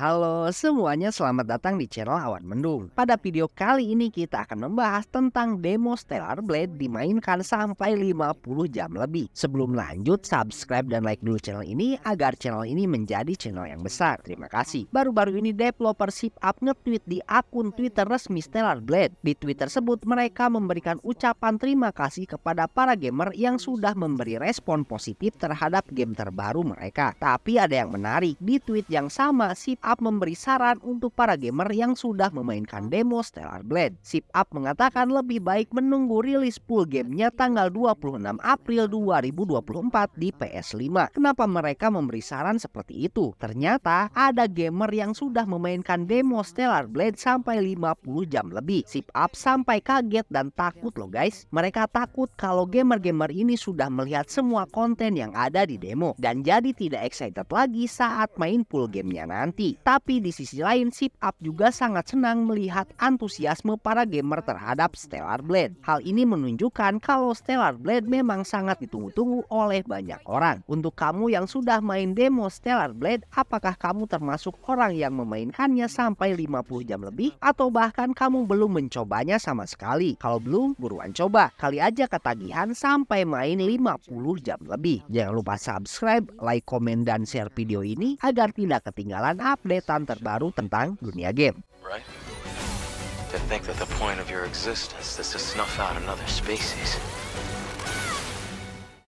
Halo semuanya, selamat datang di channel Awan Mendung. Pada video kali ini kita akan membahas tentang demo Stellar Blade dimainkan sampai 50 jam lebih. Sebelum lanjut, subscribe dan like dulu channel ini agar channel ini menjadi channel yang besar. Terima kasih. Baru-baru ini developer Ship Up nge-tweet di akun Twitter resmi Stellar Blade. Di tweet tersebut mereka memberikan ucapan terima kasih kepada para gamer yang sudah memberi respon positif terhadap game terbaru mereka. Tapi ada yang menarik, di tweet yang sama Ship Up Up memberi saran untuk para gamer yang sudah memainkan demo Stellar Blade. Sip Up mengatakan lebih baik menunggu rilis full gamenya tanggal 26 April 2024 di PS5. Kenapa mereka memberi saran seperti itu? Ternyata ada gamer yang sudah memainkan demo Stellar Blade sampai 50 jam lebih. Sip Up sampai kaget dan takut loh guys. Mereka takut kalau gamer-gamer ini sudah melihat semua konten yang ada di demo dan jadi tidak excited lagi saat main full gamenya nanti. Tapi di sisi lain, Sip Up juga sangat senang melihat antusiasme para gamer terhadap Stellar Blade. Hal ini menunjukkan kalau Stellar Blade memang sangat ditunggu-tunggu oleh banyak orang. Untuk kamu yang sudah main demo Stellar Blade, apakah kamu termasuk orang yang memainkannya sampai 50 jam lebih? Atau bahkan kamu belum mencobanya sama sekali? Kalau belum, buruan coba. Kali aja ketagihan sampai main 50 jam lebih. Jangan lupa subscribe, like, komen, dan share video ini agar tidak ketinggalan apa updatean terbaru tentang dunia game. Right?